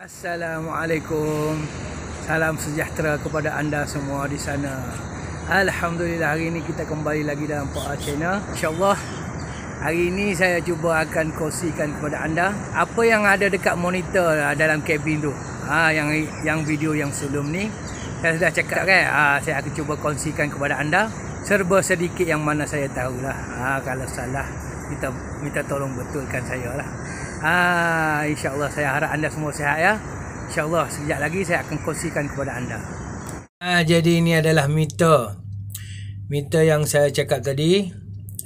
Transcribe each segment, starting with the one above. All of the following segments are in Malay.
Assalamualaikum Salam sejahtera kepada anda semua di sana Alhamdulillah hari ini kita kembali lagi dalam Pak A Channel InsyaAllah Hari ini saya cuba akan kongsikan kepada anda Apa yang ada dekat monitor ah, dalam kabin tu ha, yang, yang video yang sebelum ni Saya sudah cakap kan ha, Saya akan cuba kongsikan kepada anda Serba sedikit yang mana saya tahulah ha, Kalau salah kita minta tolong betulkan saya lah Ha, InsyaAllah saya harap anda semua sehat ya. InsyaAllah sekejap lagi saya akan kongsikan kepada anda. Ha, jadi ini adalah meter. Meter yang saya cakap tadi.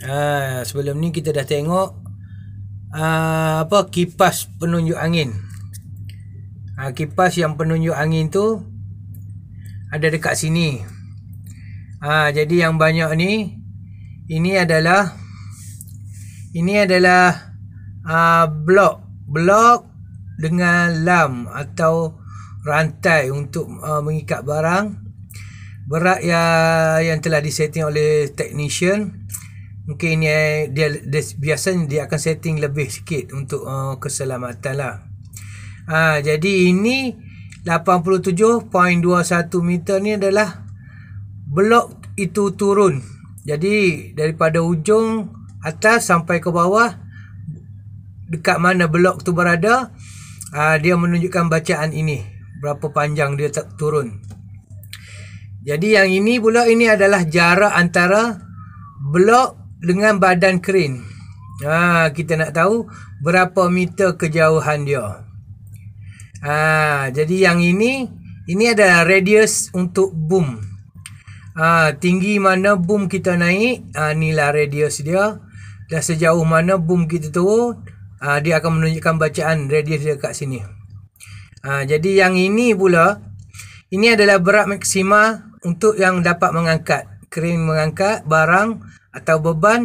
Ha, sebelum ni kita dah tengok ha, apa kipas penunjuk angin. Ha, kipas yang penunjuk angin tu ada dekat sini. Ha, jadi yang banyak ni ini adalah ini adalah Ah, blok blok dengan lam atau rantai untuk uh, mengikat barang berat yang yang telah disetting oleh technician mungkin ini eh, dia, dia biasanya dia akan setting lebih sikit untuk uh, keselamatan lah uh, jadi ini 87.21 meter ni adalah blok itu turun jadi daripada ujung atas sampai ke bawah 87.21 dekat mana blok tu berada uh, dia menunjukkan bacaan ini berapa panjang dia tak turun jadi yang ini pula ini adalah jarak antara blok dengan badan krin ha, kita nak tahu berapa meter kejauhan dia ha, jadi yang ini ini adalah radius untuk boom ha, tinggi mana boom kita naik ha, inilah radius dia dan sejauh mana boom kita turun uh, dia akan menunjukkan bacaan radius dia kat sini. Uh, jadi yang ini pula, ini adalah berat maksima untuk yang dapat mengangkat. Kerin mengangkat barang atau beban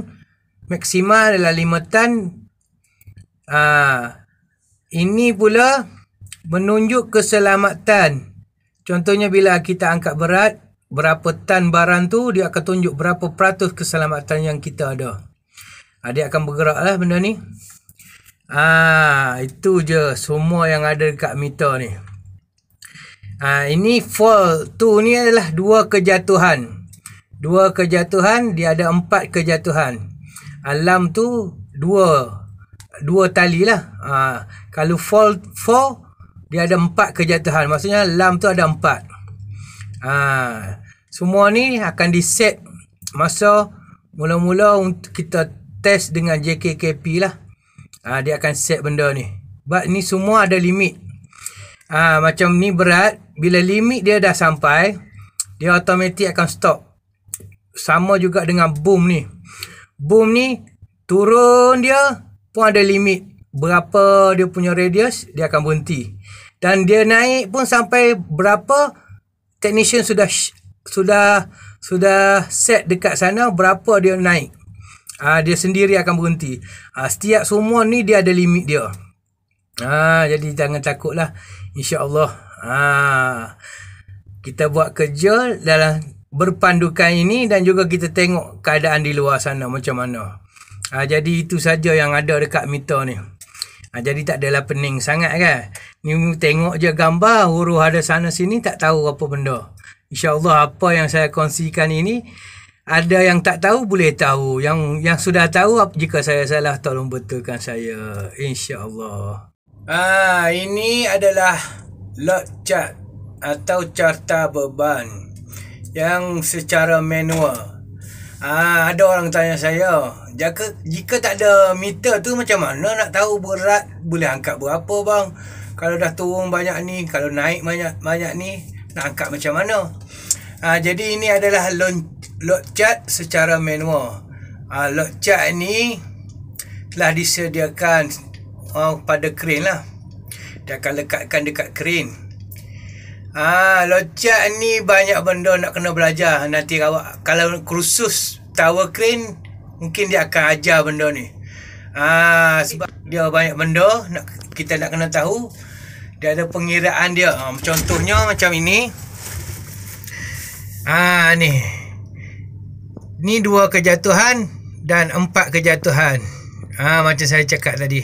maksima adalah 5 tan. Uh, ini pula menunjuk keselamatan. Contohnya bila kita angkat berat, berapa tan barang tu dia akan tunjuk berapa peratus keselamatan yang kita ada. Dia akan bergerak lah benda ni. Ah, itu je semua yang ada dekat meter ni. Ah, ini fall tu ni adalah dua kejatuhan. Dua kejatuhan, dia ada empat kejatuhan. Alam tu dua dua tali lah. Ah, kalau fall four, dia ada empat kejatuhan. Maksudnya alam tu ada empat. Ah, semua ni akan di set masa mula-mula kita test dengan JKKP lah ha, dia akan set benda ni but ni semua ada limit ha, macam ni berat bila limit dia dah sampai dia automatik akan stop sama juga dengan boom ni boom ni turun dia pun ada limit berapa dia punya radius dia akan berhenti dan dia naik pun sampai berapa technician sudah sudah sudah set dekat sana berapa dia naik uh, dia sendiri akan berhenti. Uh, setiap semua ni dia ada limit dia. Ah jadi jangan takutlah. Insya-Allah ah kita buat kerja dalam berpandukan ini dan juga kita tengok keadaan di luar sana macam mana. Ah jadi itu saja yang ada dekat meter ni. Ha, jadi tak adalah pening sangat kan. Ni tengok je gambar huru ada sana sini tak tahu apa benda. InsyaAllah apa yang saya kongsikan ini ada yang tak tahu boleh tahu yang yang sudah tahu jika saya salah tolong betulkan saya insyaallah ah ini adalah log chart atau carta beban yang secara manual ah ada orang tanya saya jika jika tak ada meter tu macam mana nak tahu berat boleh angkat berapa bang kalau dah turun banyak ni kalau naik banyak banyak ni nak angkat macam mana ah jadi ini adalah launch load chart secara manual. Uh, load chart ni telah disediakan uh, pada crane lah. Dia akan lekatkan dekat crane. Ah, loncat ni banyak benda nak kena belajar nanti awak kalau kursus tower crane mungkin dia akan ajar benda ni. Ah sebab dia banyak benda nak kita nak kena tahu. Dia ada pengiraan dia. Ah, contohnya macam ini. Ah ni. Ni dua kejatuhan dan empat kejatuhan. Ha, macam saya cakap tadi.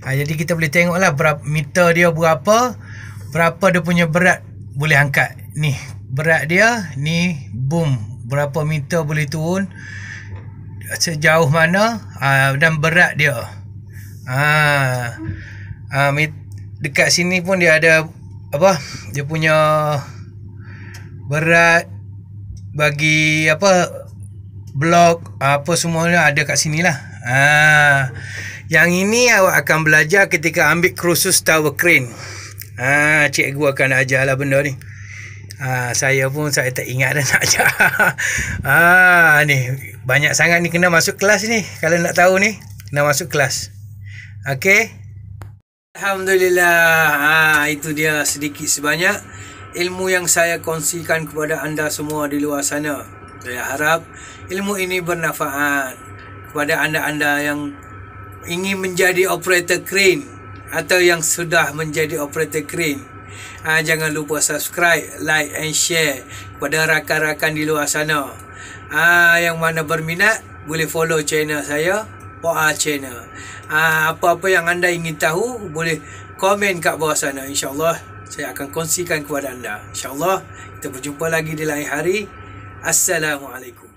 Ha, jadi kita boleh tengoklah berapa meter dia berapa, berapa dia punya berat boleh angkat. Ni berat dia, ni boom berapa meter boleh turun sejauh mana ha, dan berat dia. Ha. ha dekat sini pun dia ada apa? Dia punya berat bagi apa blog apa semuanya ada kat sini lah. Ha. Yang ini awak akan belajar ketika ambil kursus tower crane. Ha, cikgu akan ajar lah benda ni. Ha, saya pun saya tak ingat dah nak ajar. Ha, ni, banyak sangat ni kena masuk kelas ni. Kalau nak tahu ni, kena masuk kelas. Okey. Alhamdulillah. Ha, itu dia sedikit sebanyak ilmu yang saya kongsikan kepada anda semua di luar sana. Saya harap ilmu ini bermanfaat kepada anda-anda yang ingin menjadi operator crane atau yang sudah menjadi operator crane. Ha, jangan lupa subscribe, like and share kepada rakan-rakan di luar sana. Ha, yang mana berminat boleh follow channel saya, POA Channel. Ha, apa-apa yang anda ingin tahu boleh komen kat bawah sana. InsyaAllah saya akan kongsikan kepada anda. InsyaAllah kita berjumpa lagi di lain hari. Assalamualaikum.